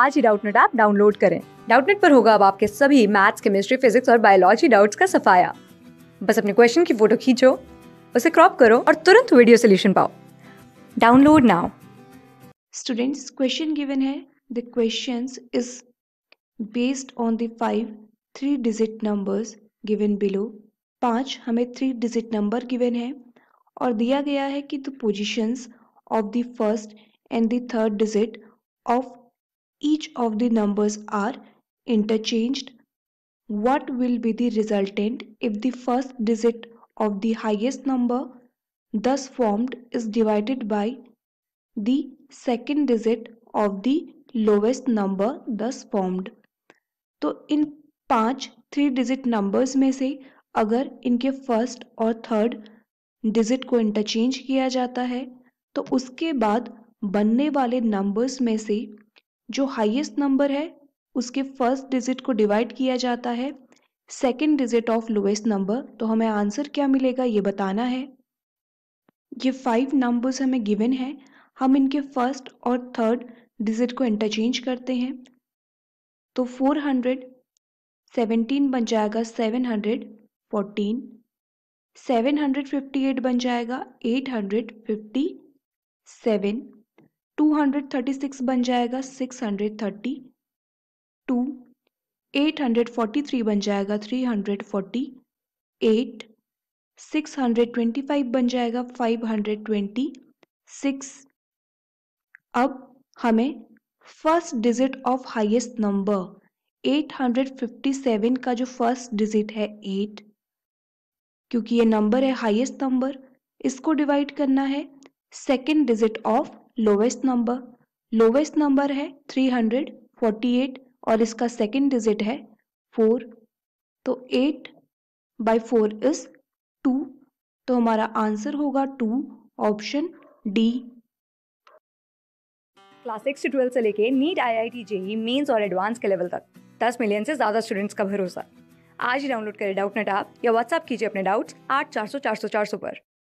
आज ही Doubtnut app download करें डाउटनेट पर होगा अब आपके सभी मैथ्स केमिस्ट्री फिजिक्स और बायोलॉजी डाउट्स का सफाया बस अपने क्वेश्चन की फोटो खींचो उसे क्रॉप करो और तुरंत वीडियो सोल्यूशन पाओ download now students question given है the question is based on the five three digit numbers given below पांच हमें थ्री डिजिट नंबर गिवन है और दिया गया है कि the positions of the first and the third digit of each of the numbers are interchanged, what will be the resultant if the first digit of the highest number thus formed is divided by the second digit of the lowest number thus formed. तो इन पांच three digit numbers में से अगर इनके first और third digit को interchange किया जाता है तो उसके बाद बनने वाले नंबर्स में से जो हाईएस्ट नंबर है उसके फर्स्ट डिजिट को डिवाइड किया जाता है second digit of lowest number तो हमें आंसर क्या मिलेगा ये बताना है ये फाइव नंबर्स हमें गिवन है हम इनके फर्स्ट और थर्ड डिजिट को इंटरचेंज करते हैं तो फोर हंड्रेड सेवनटीन बन जाएगा seven hundred fourteen seven hundred fifty eight बन जाएगा eight hundred fifty seven two hundred thirty six बन जाएगा six hundred thirty two eight hundred forty three बन जाएगा three hundred forty eight six hundred twenty five बन जाएगा five hundred twenty six अब हमें first digit of highest number eight hundred fifty seven का जो फर्स्ट डिजिट है eight क्योंकि ये नंबर है हाईएस्ट नंबर इसको डिवाइड करना है second digit of lowest number lowest number है 348 और इसका सेकंड डिजिट है 4 तो 8 बाई फोर इज 2 तो हमारा आंसर होगा 2 ऑप्शन डी क्लास सिक्स से ट्वेल्थ से लेके NEET I I T JEE Mains और एडवांस के लेवल तक 10 मिलियन से ज़्यादा स्टूडेंट्स का भरोसा आज ही डाउनलोड करें डाउट नेट आप या व्हाट्सअप कीजिए अपने डाउट्स आठ चार सौ चार सौ चार सौ पर